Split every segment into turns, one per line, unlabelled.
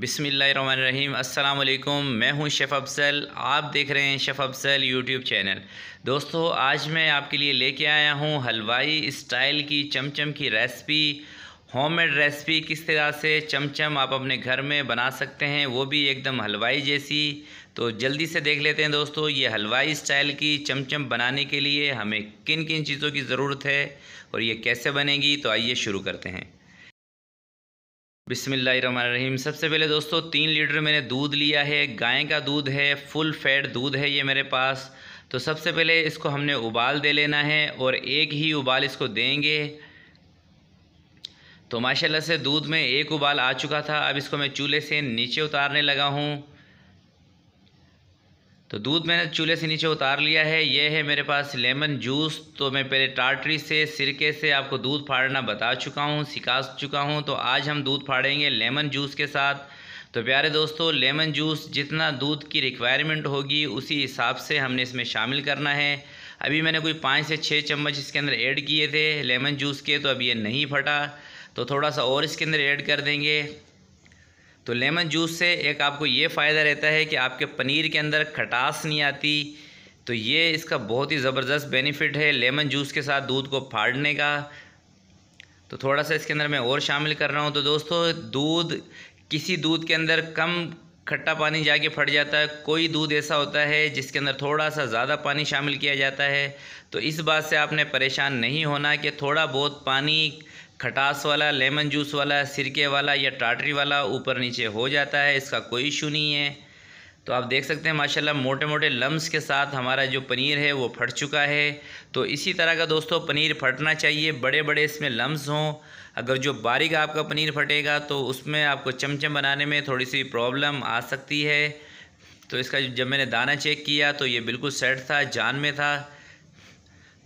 बिसमीम अल्लाम मैं हूं शेफ़ अफसल आप देख रहे हैं शेफ़ अफसल यूट्यूब चैनल दोस्तों आज मैं आपके लिए लेके आया हूं हलवाई स्टाइल की चमचम की रेसिपी होममेड रेसिपी किस तरह से चमचम आप अपने घर में बना सकते हैं वो भी एकदम हलवाई जैसी तो जल्दी से देख लेते हैं दोस्तों ये हलवाई स्टाइल की चमचम बनाने के लिए हमें किन किन चीज़ों की ज़रूरत है और ये कैसे बनेगी तो आइए शुरू करते हैं बिसमीम सबसे पहले दोस्तों तीन लीटर मैंने दूध लिया है गाय का दूध है फुल फैट दूध है ये मेरे पास तो सबसे पहले इसको हमने उबाल दे लेना है और एक ही उबाल इसको देंगे तो माशाल्लाह से दूध में एक उबाल आ चुका था अब इसको मैं चूल्हे से नीचे उतारने लगा हूँ तो दूध मैंने चूल्हे से नीचे उतार लिया है ये है मेरे पास लेमन जूस तो मैं पहले टाटरी से सिरके से आपको दूध फाड़ना बता चुका हूँ सिखा चुका हूँ तो आज हम दूध फाड़ेंगे लेमन जूस के साथ तो प्यारे दोस्तों लेमन जूस जितना दूध की रिक्वायरमेंट होगी उसी हिसाब से हमने इसमें शामिल करना है अभी मैंने कोई पाँच से छः चम्मच इसके अंदर ऐड किए थे लेमन जूस के तो अभी ये नहीं फटा तो थोड़ा सा और इसके अंदर ऐड कर देंगे तो लेमन जूस से एक आपको ये फ़ायदा रहता है कि आपके पनीर के अंदर खटास नहीं आती तो ये इसका बहुत ही ज़बरदस्त बेनिफिट है लेमन जूस के साथ दूध को फाड़ने का तो थोड़ा सा इसके अंदर मैं और शामिल कर रहा हूँ तो दोस्तों दूध किसी दूध के अंदर कम खट्टा पानी जाके फट जाता है कोई दूध ऐसा होता है जिसके अंदर थोड़ा सा ज़्यादा पानी शामिल किया जाता है तो इस बात से आपने परेशान नहीं होना कि थोड़ा बहुत पानी खटास वाला लेमन जूस वाला सिरके वाला या टाटरी वाला ऊपर नीचे हो जाता है इसका कोई इशू नहीं है तो आप देख सकते हैं माशाल्लाह मोटे मोटे लम्स के साथ हमारा जो पनीर है वो फट चुका है तो इसी तरह का दोस्तों पनीर फटना चाहिए बड़े बड़े इसमें लम्स हों अगर जो बारीक आपका पनीर फटेगा तो उसमें आपको चमचम बनाने में थोड़ी सी प्रॉब्लम आ सकती है तो इसका जब मैंने दाना चेक किया तो ये बिल्कुल सेट था जान में था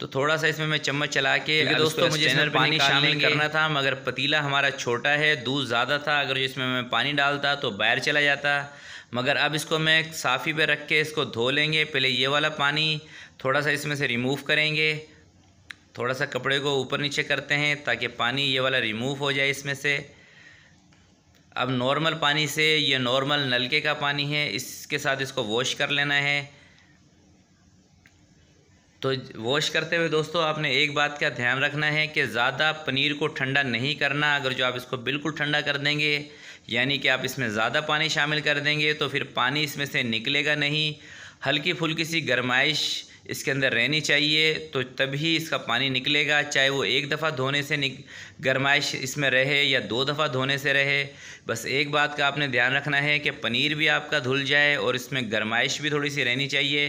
तो थोड़ा सा इसमें मैं चम्मच चला के तो दोस्तों मुझे इसमें पानी शामिल करना था मगर पतीला हमारा छोटा है दूध ज़्यादा था अगर इसमें मैं पानी डालता तो बाहर चला जाता मगर अब इसको मैं साफ़ी पे रख के इसको धो लेंगे पहले ये वाला पानी थोड़ा सा इसमें से रिमूव करेंगे थोड़ा सा कपड़े को ऊपर नीचे करते हैं ताकि पानी ये वाला रिमूव हो जाए इसमें से अब नॉर्मल पानी से ये नॉर्मल नलके का पानी है इसके साथ इसको वॉश कर लेना है तो वॉश करते हुए दोस्तों आपने एक बात का ध्यान रखना है कि ज़्यादा पनीर को ठंडा नहीं करना अगर जो आप इसको बिल्कुल ठंडा कर देंगे यानी कि आप इसमें ज़्यादा पानी शामिल कर देंगे तो फिर पानी इसमें से निकलेगा नहीं हल्की फुल्की सी गर्माइश इसके अंदर रहनी चाहिए तो तभी इसका पानी निकलेगा चाहे वो एक दफ़ा धोने से गर्माइश इसमें रहे या दो दफ़ा धोने से रहे बस एक बात का आपने ध्यान रखना है कि पनीर भी आपका धुल जाए और इसमें गर्माइश भी थोड़ी सी रहनी चाहिए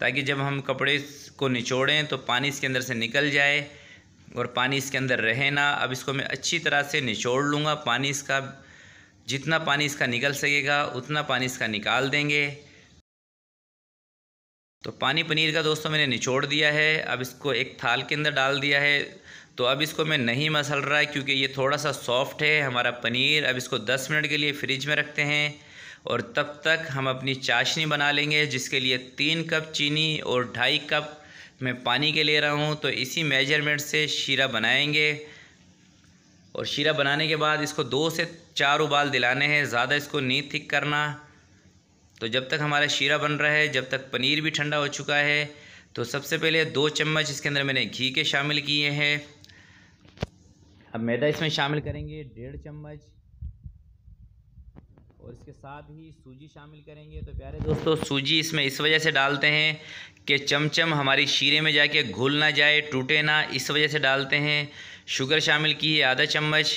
ताकि जब हम कपड़े को निचोड़ें तो पानी इसके अंदर से निकल जाए और पानी इसके अंदर रहे ना अब इसको मैं अच्छी तरह से निचोड़ लूँगा पानी इसका जितना पानी इसका निकल सकेगा उतना पानी इसका निकाल देंगे तो पानी पनीर का दोस्तों मैंने निचोड़ दिया है अब इसको एक थाल के अंदर डाल दिया है तो अब इसको मैं नहीं मसल रहा है क्योंकि ये थोड़ा सा सॉफ्ट है हमारा पनीर अब इसको 10 मिनट के लिए फ्रिज में रखते हैं और तब तक हम अपनी चाशनी बना लेंगे जिसके लिए तीन कप चीनी और ढाई कप मैं पानी के ले रहा हूँ तो इसी मेजरमेंट से शीरा बनाएंगे और शीरा बनाने के बाद इसको दो से चार उबाल दिलाने हैं ज़्यादा इसको नहीं थिक करना तो जब तक हमारा शीरा बन रहा है जब तक पनीर भी ठंडा हो चुका है तो सबसे पहले दो चम्मच इसके अंदर मैंने घी के शामिल किए हैं अब मैदा इसमें शामिल करेंगे डेढ़ चम्मच और इसके साथ ही सूजी शामिल करेंगे तो प्यारे दोस्तों सूजी इसमें इस वजह से डालते हैं कि चमचम हमारी शीरे में जाके घुल ना जाए टूटे ना इस वजह से डालते हैं शुगर शामिल की है आधा चम्मच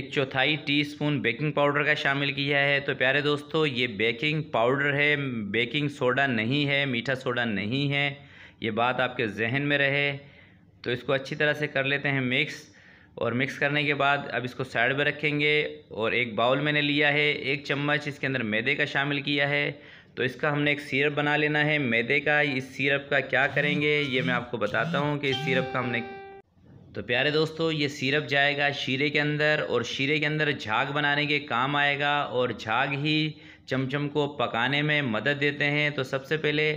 एक चौथाई टीस्पून बेकिंग पाउडर का शामिल किया है तो प्यारे दोस्तों ये बेकिंग पाउडर है बेकिंग सोडा नहीं है मीठा सोडा नहीं है ये बात आपके जहन में रहे तो इसको अच्छी तरह से कर लेते हैं मिक्स और मिक्स करने के बाद अब इसको साइड में रखेंगे और एक बाउल मैंने लिया है एक चम्मच इसके अंदर मैदे का शामिल किया है तो इसका हमने एक सिरप बना लेना है मैदे का इस सिरप का क्या करेंगे ये मैं आपको बताता हूँ कि इस सिरप का हमने तो प्यारे दोस्तों ये सिरप जाएगा शीरे के अंदर और शीरे के अंदर झाग बनाने के काम आएगा और झाग ही चमचम को पकाने में मदद देते हैं तो सबसे पहले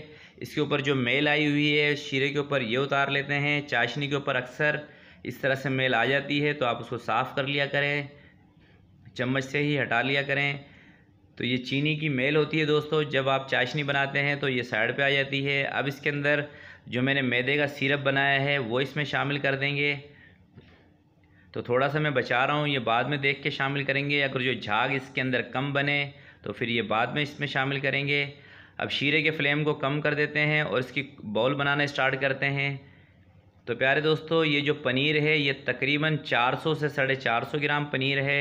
इसके ऊपर जो मेल आई हुई है शीरे के ऊपर ये उतार लेते हैं चाशनी के ऊपर अक्सर इस तरह से मेल आ जाती है तो आप उसको साफ़ कर लिया करें चम्मच से ही हटा लिया करें तो ये चीनी की मेल होती है दोस्तों जब आप चाशनी बनाते हैं तो ये साइड पे आ जाती है अब इसके अंदर जो मैंने मैदे का सिरप बनाया है वो इसमें शामिल कर देंगे तो थोड़ा सा मैं बचा रहा हूँ ये बाद में देख के शामिल करेंगे अगर जो झाग इसके अंदर कम बने तो फिर ये बाद में इसमें शामिल करेंगे अब शीरे के फ्लेम को कम कर देते हैं और इसकी बॉल बनाना स्टार्ट करते हैं तो प्यारे दोस्तों ये जो पनीर है ये तकरीबन 400 से साढ़े चार ग्राम पनीर है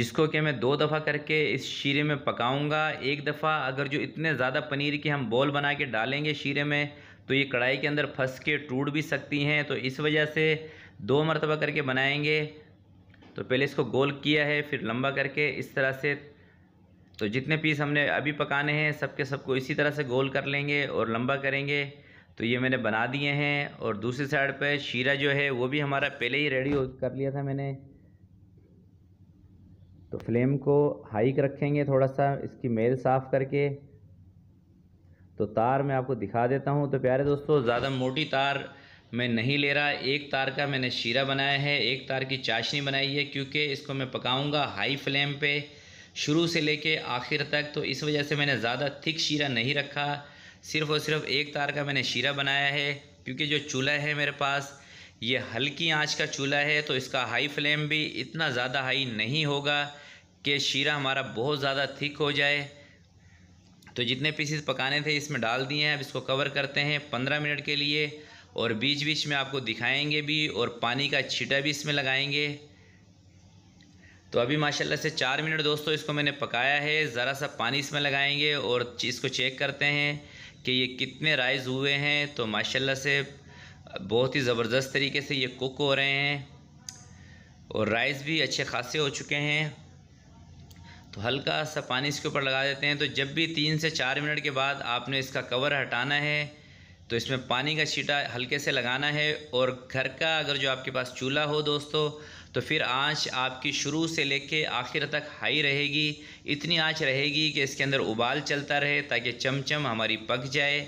जिसको कि मैं दो दफ़ा करके इस शीरे में पकाऊंगा एक दफ़ा अगर जो इतने ज़्यादा पनीर की हम बॉल बना के डालेंगे शीरे में तो ये कढ़ाई के अंदर फंस के टूट भी सकती हैं तो इस वजह से दो मरतबा करके बनाएंगे तो पहले इसको गोल किया है फिर लंबा करके इस तरह से तो जितने पीस हमने अभी पकाने हैं सबके सबको इसी तरह से गोल कर लेंगे और लंबा करेंगे तो ये मैंने बना दिए हैं और दूसरी साइड पे शीरा जो है वो भी हमारा पहले ही रेडी कर लिया था मैंने तो फ्लेम को हाई रखेंगे थोड़ा सा इसकी मेल साफ़ करके तो तार मैं आपको दिखा देता हूँ तो प्यारे दोस्तों ज़्यादा मोटी तार मैं नहीं ले रहा एक तार का मैंने शीरा बनाया है एक तार की चाशनी बनाई है क्योंकि इसको मैं पकाऊंगा हाई फ्लेम पे शुरू से लेके आखिर तक तो इस वजह से मैंने ज़्यादा थिक शीरा नहीं रखा सिर्फ़ और सिर्फ एक तार का मैंने शीरा बनाया है क्योंकि जो चूल्हा है मेरे पास ये हल्की आंच का चूल्हा है तो इसका हाई फ्लेम भी इतना ज़्यादा हाई नहीं होगा कि शीरा हमारा बहुत ज़्यादा थिक हो जाए तो जितने पीसीस पकाने थे इसमें डाल दिए हैं अब इसको कवर करते हैं पंद्रह मिनट के लिए और बीच बीच में आपको दिखाएंगे भी और पानी का छीटा भी इसमें लगाएंगे तो अभी माशाल्लाह से चार मिनट दोस्तों इसको मैंने पकाया है ज़रा सा पानी इसमें लगाएंगे और इसको चेक करते हैं कि ये कितने राइज़ हुए हैं तो माशाल्लाह से बहुत ही ज़बरदस्त तरीके से ये कुक हो रहे हैं और राइस भी अच्छे खासे हो चुके हैं तो हल्का सा पानी इसके ऊपर लगा देते हैं तो जब भी तीन से चार मिनट के बाद आपने इसका कवर हटाना है तो इसमें पानी का छीटा हल्के से लगाना है और घर का अगर जो आपके पास चूल्हा हो दोस्तों तो फिर आँच आपकी शुरू से लेके आखिर तक हाई रहेगी इतनी आँच रहेगी कि इसके अंदर उबाल चलता रहे ताकि चमचम हमारी पक जाए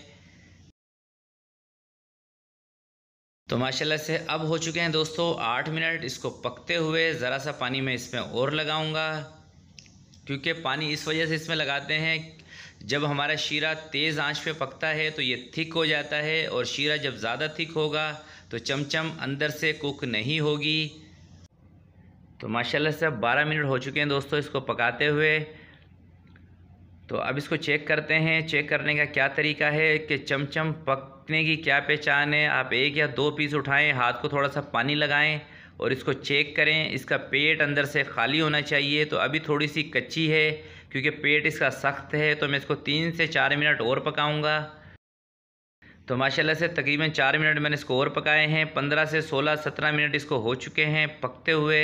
तो माशाल्लाह से अब हो चुके हैं दोस्तों आठ मिनट इसको पकते हुए ज़रा सा पानी मैं इसमें और लगाऊंगा क्योंकि पानी इस वजह से इसमें लगाते हैं जब हमारा शीरा तेज़ आंच पे पकता है तो ये थिक हो जाता है और शीरा जब ज़्यादा थिक होगा तो चमचम अंदर से कुक नहीं होगी तो माशाल्लाह से अब 12 मिनट हो चुके हैं दोस्तों इसको पकाते हुए तो अब इसको चेक करते हैं चेक करने का क्या तरीका है कि चमचम पकने की क्या पहचान है आप एक या दो पीस उठाएं हाथ को थोड़ा सा पानी लगाएं और इसको चेक करें इसका पेट अंदर से खाली होना चाहिए तो अभी थोड़ी सी कच्ची है क्योंकि पेट इसका सख्त है तो मैं इसको तीन से चार मिनट और पकाऊँगा तो माशाल्लाह से तकरीबन चार मिनट मैंने इसको और पकाए हैं पंद्रह से सोलह सत्रह मिनट इसको हो चुके हैं पकते हुए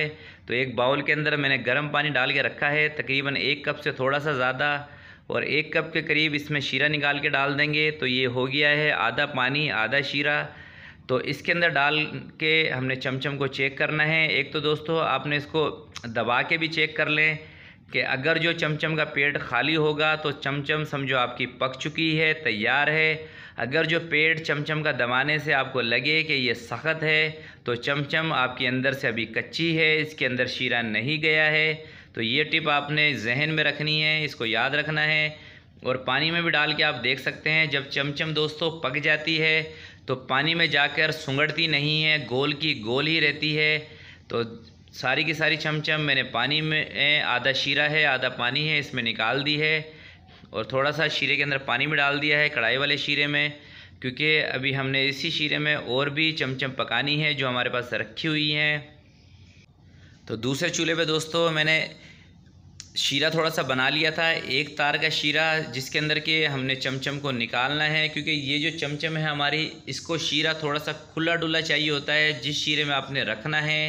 तो एक बाउल के अंदर मैंने गर्म पानी डाल के रखा है तकरीबन एक कप से थोड़ा सा ज़्यादा और एक कप के करीब इसमें शीरा निकाल के डाल देंगे तो ये हो गया है आधा पानी आधा शीरा तो इसके अंदर डाल के हमने चमचम को चेक करना है एक तो दोस्तों आपने इसको दबा के भी चेक कर लें कि अगर जो चमचम का पेट खाली होगा तो चमचम समझो आपकी पक चुकी है तैयार है अगर जो पेट चमचम का दबाने से आपको लगे कि ये सख्त है तो चमचम आपके अंदर से अभी कच्ची है इसके अंदर शीरा नहीं गया है तो ये टिप आपने जहन में रखनी है इसको याद रखना है और पानी में भी डाल के आप देख सकते हैं जब चमचम दोस्तों पक जाती है तो पानी में जाकर सुंगड़ती नहीं है गोल की गोल ही रहती है तो सारी की सारी चमचम मैंने पानी में आधा शीरा है आधा पानी है इसमें निकाल दी है और थोड़ा सा शीरे के अंदर पानी भी डाल दिया है कढ़ाई वाले शीरे में क्योंकि अभी हमने इसी शीरे में और भी चमचम पकानी है जो हमारे पास रखी हुई हैं तो दूसरे चूल्हे पे दोस्तों मैंने शीरा थोड़ा सा बना लिया था एक तार का शीरा जिसके अंदर के हमने चमचम को निकालना है क्योंकि ये जो चमचम है हमारी इसको शीरा थोड़ा सा खुला डुला चाहिए होता है जिस शीरे में आपने रखना है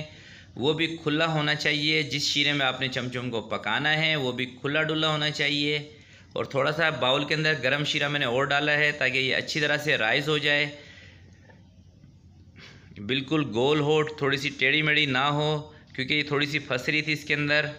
वो भी खुला होना चाहिए जिस शीरे में आपने चमचम को पकाना है वो भी खुला डुला होना चाहिए और थोड़ा सा बाउल के अंदर गर्म शीरा मैंने और डाला है ताकि ये अच्छी तरह से राइस हो जाए बिल्कुल गोल हो थोड़ी सी टेढ़ी मेढ़ी ना हो क्योंकि ये थोड़ी सी फंस रही थी इसके अंदर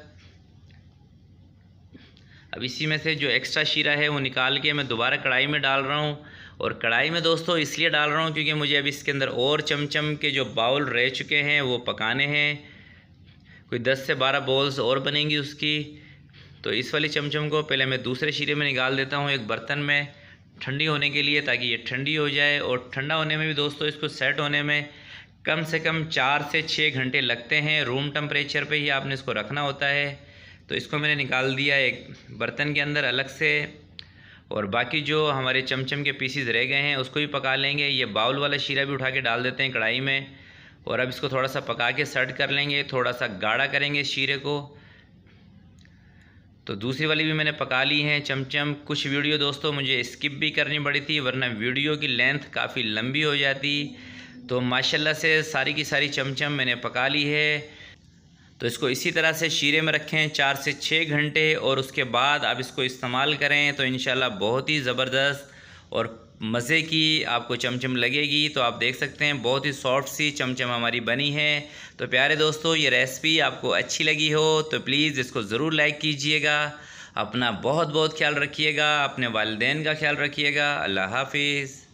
अब इसी में से जो एक्स्ट्रा शीरा है वो निकाल के मैं दोबारा कढ़ाई में डाल रहा हूँ और कढ़ाई में दोस्तों इसलिए डाल रहा हूँ क्योंकि मुझे अब इसके अंदर और चमचम के जो बाउल रह चुके हैं वो पकाने हैं कोई दस से बारह बॉल्स और बनेंगी उसकी तो इस वाली चमचम को पहले मैं दूसरे शीरे में निकाल देता हूँ एक बर्तन में ठंडी होने के लिए ताकि ये ठंडी हो जाए और ठंडा होने में भी दोस्तों इसको सेट होने में कम से कम चार से छः घंटे लगते हैं रूम टम्परेचर पे ही आपने इसको रखना होता है तो इसको मैंने निकाल दिया एक बर्तन के अंदर अलग से और बाकी जो हमारे चमचम के पीसीज रह गए हैं उसको भी पका लेंगे ये बाउल वाला शीरा भी उठा के डाल देते हैं कढ़ाई में और अब इसको थोड़ा सा पका के सर्ट कर लेंगे थोड़ा सा गाढ़ा करेंगे शीरे को तो दूसरी वाली भी मैंने पका ली है चमचम कुछ वीडियो दोस्तों मुझे स्किप भी करनी पड़ी थी वरना वीडियो की लेंथ काफ़ी लंबी हो जाती तो माशाल्लाह से सारी की सारी चमचम मैंने पका ली है तो इसको इसी तरह से शीरे में रखें चार से छः घंटे और उसके बाद आप इसको इस्तेमाल करें तो इन बहुत ही ज़बरदस्त और मज़े की आपको चमचम लगेगी तो आप देख सकते हैं बहुत ही सॉफ्ट सी चमचम हमारी बनी है तो प्यारे दोस्तों ये रेसिपी आपको अच्छी लगी हो तो प्लीज़ इसको ज़रूर लाइक कीजिएगा अपना बहुत बहुत ख्याल रखिएगा अपने वालदेन का ख्याल रखिएगा अल्लाह हाफिज़